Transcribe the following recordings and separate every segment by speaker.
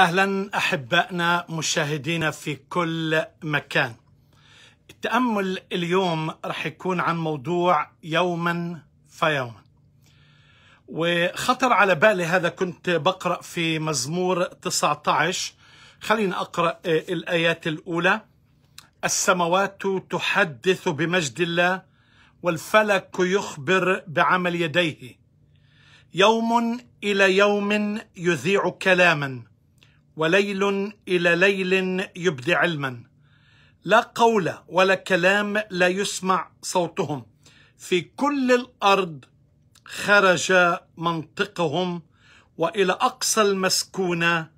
Speaker 1: اهلا احبائنا مشاهدينا في كل مكان. التامل اليوم رح يكون عن موضوع يوما فيوما. وخطر على بالي هذا كنت بقرا في مزمور 19 خلينا اقرا آه، الايات الاولى السماوات تحدث بمجد الله والفلك يخبر بعمل يديه يوم الى يوم يذيع كلاما وليل إلى ليل يبدي علما لا قول ولا كلام لا يسمع صوتهم في كل الأرض خرج منطقهم وإلى أقصى المسكونة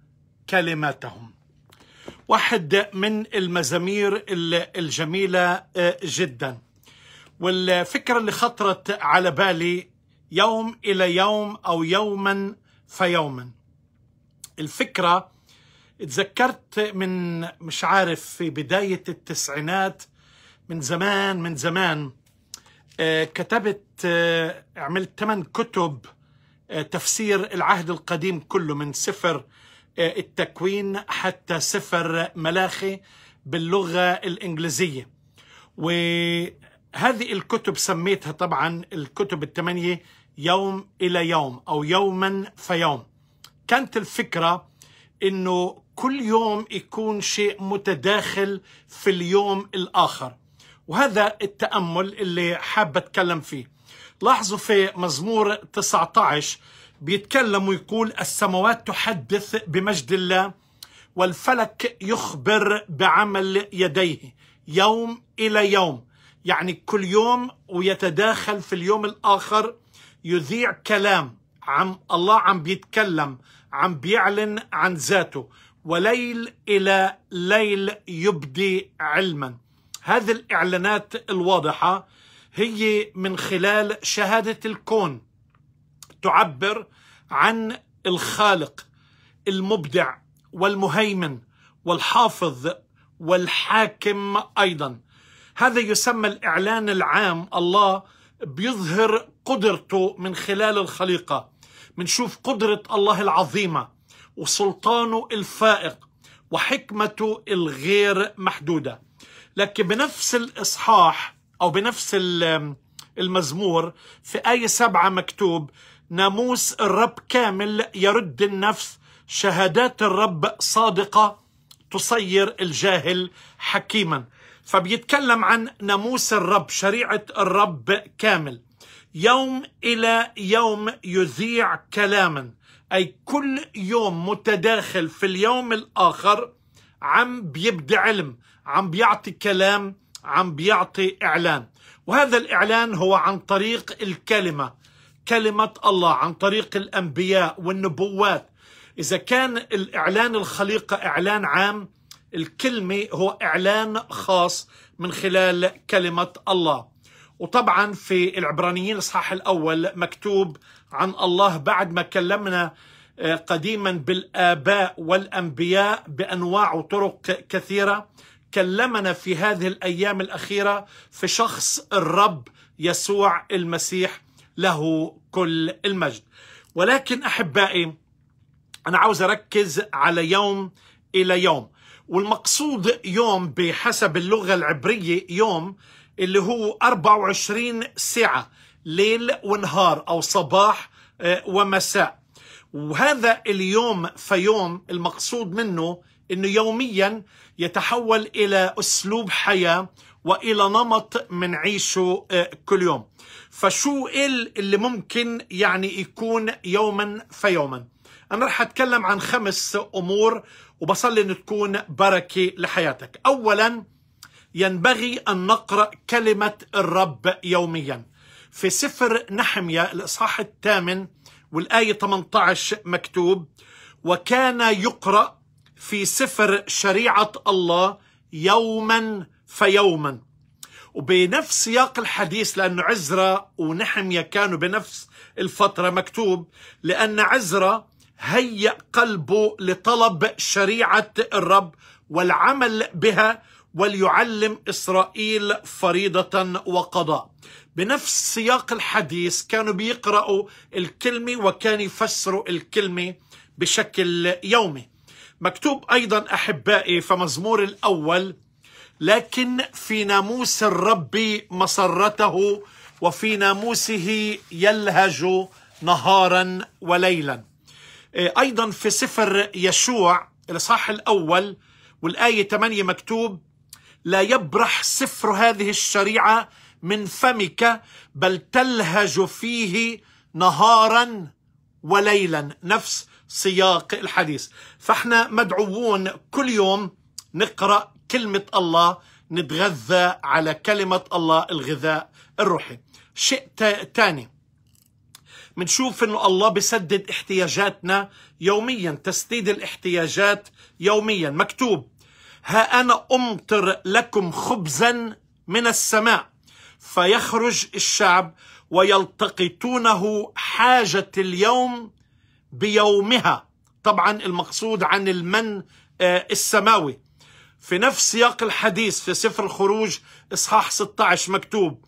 Speaker 1: كلماتهم واحد من المزامير الجميلة آه، جدا والفكرة اللي خطرت على بالي يوم إلى يوم أو يوما فيوما الفكرة اتذكرت من مش عارف في بداية التسعينات من زمان من زمان آه، كتبت آه، عملت ثمان كتب آه، تفسير العهد القديم كله من سفر التكوين حتى سفر ملاخي باللغة الإنجليزية وهذه الكتب سميتها طبعا الكتب الثمانية يوم إلى يوم أو يوما فيوم كانت الفكرة انه كل يوم يكون شيء متداخل في اليوم الاخر وهذا التامل اللي حاب اتكلم فيه لاحظوا في مزمور 19 بيتكلم ويقول السماوات تحدث بمجد الله والفلك يخبر بعمل يديه يوم الى يوم يعني كل يوم ويتداخل في اليوم الاخر يذيع كلام عم الله عم بيتكلم عم بيعلن عن ذاته وليل إلى ليل يبدي علما هذه الإعلانات الواضحة هي من خلال شهادة الكون تعبر عن الخالق المبدع والمهيمن والحافظ والحاكم أيضا هذا يسمى الإعلان العام الله بيظهر قدرته من خلال الخليقة منشوف قدرة الله العظيمة وسلطانه الفائق وحكمته الغير محدودة لكن بنفس الإصحاح أو بنفس المزمور في آية سبعة مكتوب ناموس الرب كامل يرد النفس شهادات الرب صادقة تصير الجاهل حكيما فبيتكلم عن ناموس الرب شريعة الرب كامل يوم إلى يوم يذيع كلاما أي كل يوم متداخل في اليوم الآخر عم بيبدي علم عم بيعطي كلام عم بيعطي إعلان وهذا الإعلان هو عن طريق الكلمة كلمة الله عن طريق الأنبياء والنبوات إذا كان الإعلان الخليقة إعلان عام الكلمة هو إعلان خاص من خلال كلمة الله وطبعا في العبرانيين الإصحاح الأول مكتوب عن الله بعد ما كلمنا آه، قديما بالآباء والأنبياء بأنواع وطرق كثيرة كلمنا في هذه الأيام الأخيرة في شخص الرب يسوع المسيح له كل المجد ولكن أحبائي أنا عاوز أركز على يوم إلى يوم والمقصود يوم بحسب اللغة العبرية يوم اللي هو 24 ساعة ليل ونهار أو صباح آه، ومساء وهذا اليوم فيوم المقصود منه أنه يوميا يتحول إلى أسلوب حياة وإلى نمط عيشه آه، كل يوم فشو اللي ممكن يعني يكون يوما فيوما أنا رح أتكلم عن خمس أمور وبصلي أن تكون بركة لحياتك أولا ينبغي أن نقرأ كلمة الرب يوميا في سفر نحمية الإصحاح الثامن والآية 18 مكتوب وكان يقرأ في سفر شريعة الله يوما فيوما وبنفس سياق الحديث لأن عزرة ونحمية كانوا بنفس الفترة مكتوب لأن عزرة هيأ قلبه لطلب شريعة الرب والعمل بها وليعلم إسرائيل فريضة وقضاء بنفس سياق الحديث كانوا بيقرأوا الكلمة وكان يفسروا الكلمة بشكل يومي مكتوب أيضا أحبائي فمزمور الأول لكن في ناموس الرب مسرته وفي ناموسه يلهج نهارا وليلا أيضا في سفر يشوع الإصحاح الأول والآية 8 مكتوب لا يبرح سفر هذه الشريعه من فمك بل تلهج فيه نهارا وليلا نفس سياق الحديث فاحنا مدعوون كل يوم نقرا كلمه الله نتغذى على كلمه الله الغذاء الروحي شيء ثاني بنشوف انه الله بسدد احتياجاتنا يوميا تسديد الاحتياجات يوميا مكتوب ها أنا أمطر لكم خبزا من السماء فيخرج الشعب ويلتقطونه حاجة اليوم بيومها طبعا المقصود عن المن آه، السماوي في نفس سياق الحديث في سفر الخروج إصحاح 16 مكتوب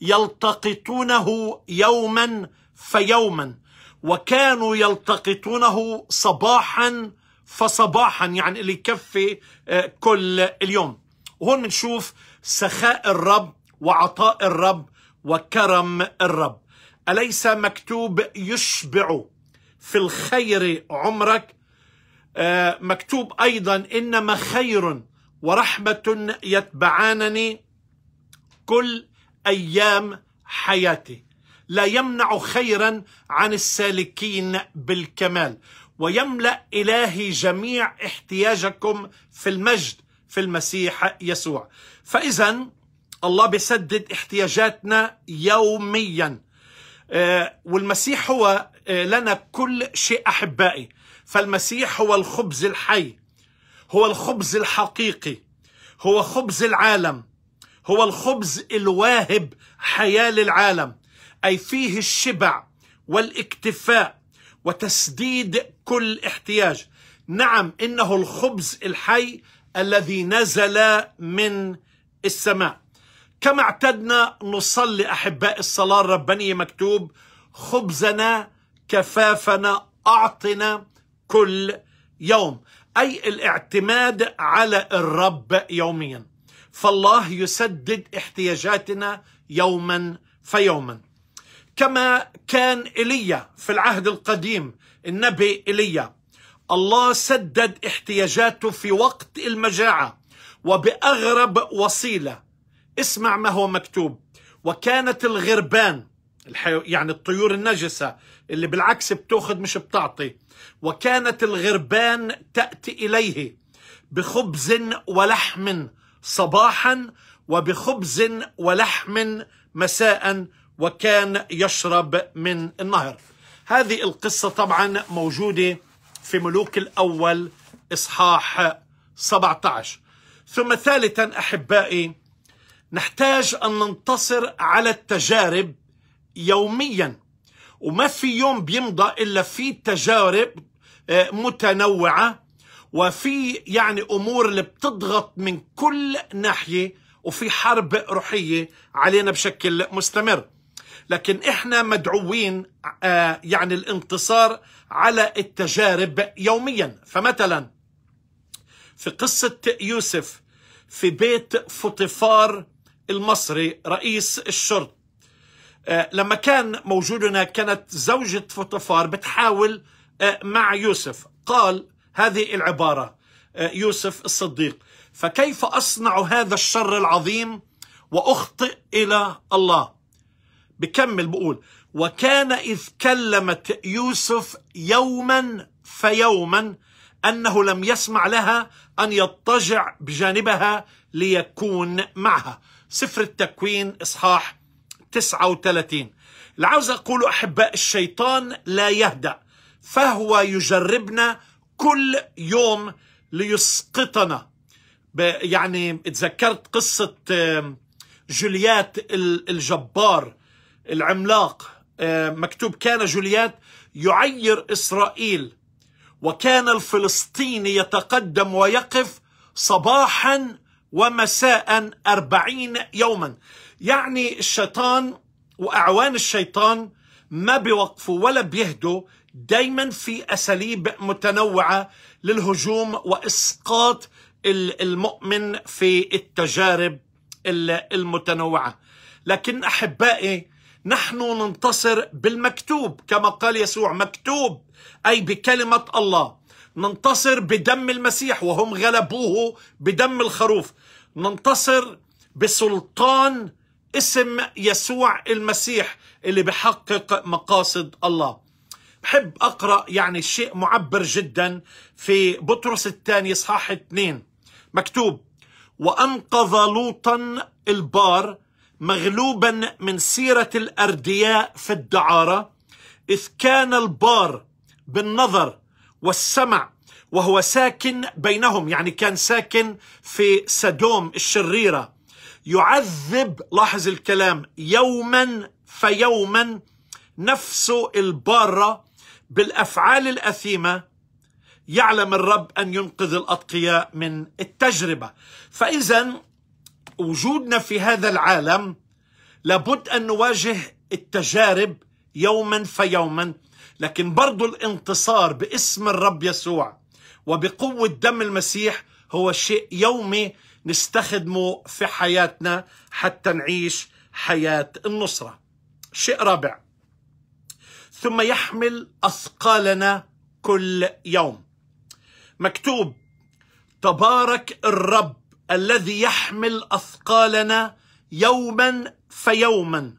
Speaker 1: يلتقطونه يوما فيوما وكانوا يلتقطونه صباحا فصباحا يعني اللي يكفي آه، كل اليوم وهون بنشوف سخاء الرب وعطاء الرب وكرم الرب أليس مكتوب يشبع في الخير عمرك آه، مكتوب أيضا إنما خير ورحمة يتبعانني كل أيام حياتي لا يمنع خيرا عن السالكين بالكمال ويملا الهي جميع احتياجكم في المجد في المسيح يسوع فاذا الله بيسدد احتياجاتنا يوميا آه، والمسيح هو آه، لنا كل شيء احبائي فالمسيح هو الخبز الحي هو الخبز الحقيقي هو خبز العالم هو الخبز الواهب حياه للعالم اي فيه الشبع والاكتفاء وتسديد كل احتياج نعم انه الخبز الحي الذي نزل من السماء كما اعتدنا نصلي احباء الصلاه الربانيه مكتوب خبزنا كفافنا اعطنا كل يوم اي الاعتماد على الرب يوميا فالله يسدد احتياجاتنا يوما فيوما كما كان ايليا في العهد القديم النبي ايليا الله سدد احتياجاته في وقت المجاعه وباغرب وسيله اسمع ما هو مكتوب وكانت الغربان يعني الطيور النجسه اللي بالعكس بتاخذ مش بتعطي وكانت الغربان تاتي اليه بخبز ولحم صباحا وبخبز ولحم مساء وكان يشرب من النهر هذه القصة طبعا موجودة في ملوك الأول إصحاح 17 ثم ثالثا أحبائي نحتاج أن ننتصر على التجارب يوميا وما في يوم بيمضى إلا في تجارب آه، متنوعة وفي يعني أمور اللي بتضغط من كل ناحية وفي حرب روحية علينا بشكل مستمر لكن احنا مدعوين آه، يعني الانتصار على التجارب يوميا فمثلا في قصة يوسف في بيت فطفار المصري رئيس الشرط آه، لما كان موجود هناك كانت زوجة فطفار بتحاول آه، مع يوسف قال هذه العبارة يوسف الصديق فكيف أصنع هذا الشر العظيم وأخطئ إلى الله بكمل بقول وكان إذ كلمت يوسف يوما فيوما أنه لم يسمع لها أن يضطجع بجانبها ليكون معها سفر التكوين إصحاح 39 اللي عاوز أقوله أحباء الشيطان لا يهدأ فهو يجربنا كل يوم ليسقطنا يعني اتذكرت قصة جوليات الجبار العملاق آه، مكتوب كان جوليات يعير إسرائيل وكان الفلسطيني يتقدم ويقف صباحا ومساء أربعين يوما يعني الشيطان وأعوان الشيطان ما بيوقفوا ولا بيهدوا دايما في أساليب متنوعة للهجوم وإسقاط المؤمن في التجارب المتنوعة لكن أحبائي نحن ننتصر بالمكتوب كما قال يسوع مكتوب أي بكلمة الله ننتصر بدم المسيح وهم غلبوه بدم الخروف ننتصر بسلطان اسم يسوع المسيح اللي بحقق مقاصد الله بحب أقرأ يعني شيء معبر جدا في بطرس الثاني إصحاح اثنين مكتوب وأنقذ لوطا البار مغلوبا من سيرة الأردياء في الدعارة إذ كان البار بالنظر والسمع وهو ساكن بينهم يعني كان ساكن في سدوم الشريرة يعذب لاحظ الكلام يوما فيوما نفسه البارة بالأفعال الأثيمة يعلم الرب أن ينقذ الأتقياء من التجربة فإذا وجودنا في هذا العالم لابد أن نواجه التجارب يوما فيوما لكن برضو الانتصار باسم الرب يسوع وبقوة دم المسيح هو شيء يومي نستخدمه في حياتنا حتى نعيش حياة النصرة شيء رابع ثم يحمل أثقالنا كل يوم مكتوب تبارك الرب الذي يحمل أثقالنا يوما فيوما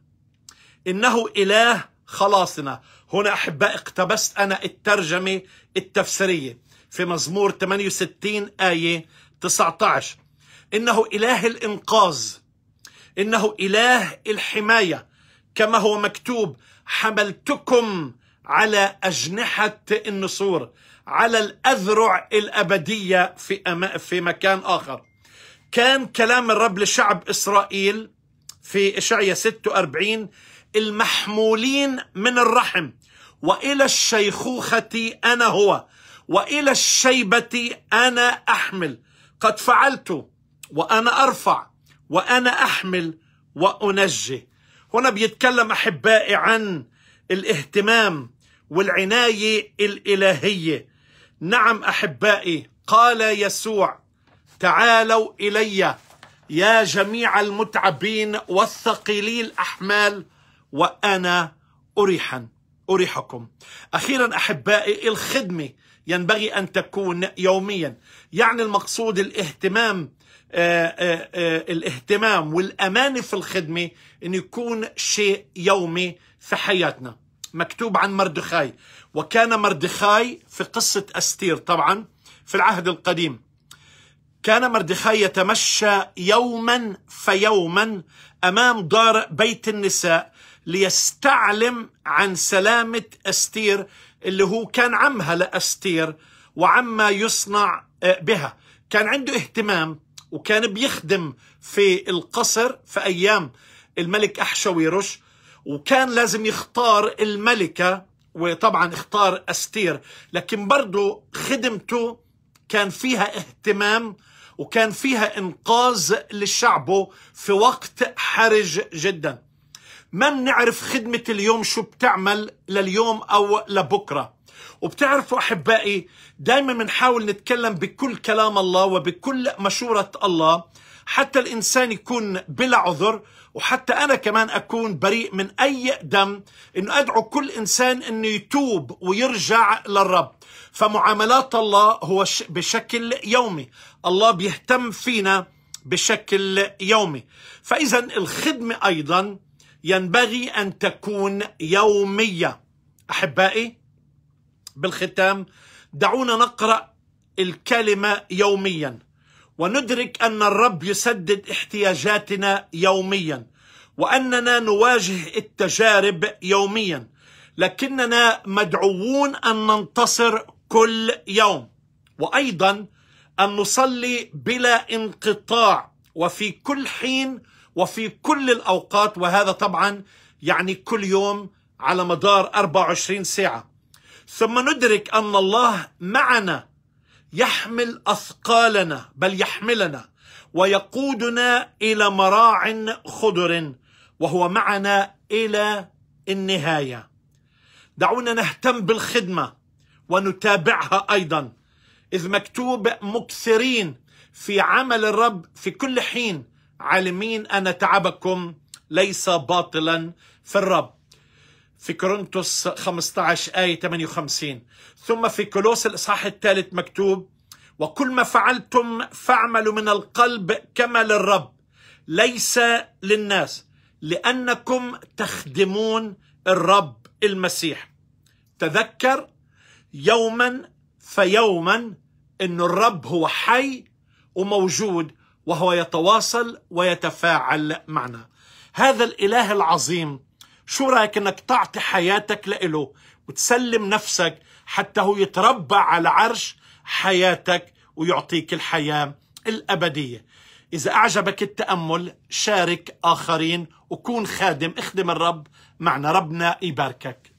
Speaker 1: إنه إله خلاصنا هنا أحباء اقتبست أنا الترجمة التفسيرية في مزمور 68 آية 19 إنه إله الإنقاذ إنه إله الحماية كما هو مكتوب حملتكم على أجنحة النسور على الأذرع الأبدية في, أما في مكان آخر كان كلام الرب لشعب إسرائيل في إشعيا 46 المحمولين من الرحم وإلى الشيخوخة أنا هو وإلى الشيبة أنا أحمل قد فعلت وأنا أرفع وأنا أحمل وأنجي هنا بيتكلم أحبائي عن الاهتمام والعناية الإلهية نعم أحبائي قال يسوع تعالوا إلي يا جميع المتعبين والثقيلي الأحمال وأنا أريحا أريحكم أخيرا أحبائي الخدمة ينبغي أن تكون يوميا يعني المقصود الاهتمام آآ آه، آآ آه، آه، الاهتمام والأمانة في الخدمة أن يكون شيء يومي في حياتنا مكتوب عن مردخاي وكان مردخاي في قصة أستير طبعا في العهد القديم كان مردخاي يتمشى يوما فيوما أمام دار بيت النساء ليستعلم عن سلامة أستير اللي هو كان عمها لأستير وعما يصنع آه، بها كان عنده اهتمام وكان بيخدم في القصر في أيام الملك أحشويرش وكان لازم يختار الملكة وطبعا اختار أستير لكن برضه خدمته كان فيها اهتمام وكان فيها انقاذ لشعبه في وقت حرج جدا ما بنعرف خدمة اليوم شو بتعمل لليوم أو لبكرة وبتعرفوا أحبائي دايما بنحاول نتكلم بكل كلام الله وبكل مشورة الله حتى الإنسان يكون بلا عذر وحتى أنا كمان أكون بريء من أي دم أنه أدعو كل إنسان أنه يتوب ويرجع للرب فمعاملات الله هو بشكل يومي الله بيهتم فينا بشكل يومي فإذا الخدمة أيضا ينبغي أن تكون يومية أحبائي بالختام دعونا نقرأ الكلمة يومياً وندرك أن الرب يسدد احتياجاتنا يوميا وأننا نواجه التجارب يوميا لكننا مدعوون أن ننتصر كل يوم وأيضا أن نصلي بلا انقطاع وفي كل حين وفي كل الأوقات وهذا طبعا يعني كل يوم على مدار 24 ساعة ثم ندرك أن الله معنا يحمل اثقالنا بل يحملنا ويقودنا الى مراع خضر وهو معنا الى النهايه دعونا نهتم بالخدمه ونتابعها ايضا اذ مكتوب مكثرين في عمل الرب في كل حين عالمين ان تعبكم ليس باطلا في الرب في كورنثوس 15 آية 58 ثم في كولوس الإصحاح الثالث مكتوب وكل ما فعلتم فاعملوا من القلب كما للرب ليس للناس لأنكم تخدمون الرب المسيح تذكر يوما فيوما أن الرب هو حي وموجود وهو يتواصل ويتفاعل معنا هذا الإله العظيم شو رايك انك تعطي حياتك لإله وتسلم نفسك حتى هو يتربى على عرش حياتك ويعطيك الحياه الابديه اذا اعجبك التامل شارك اخرين وكون خادم اخدم الرب معنا ربنا يباركك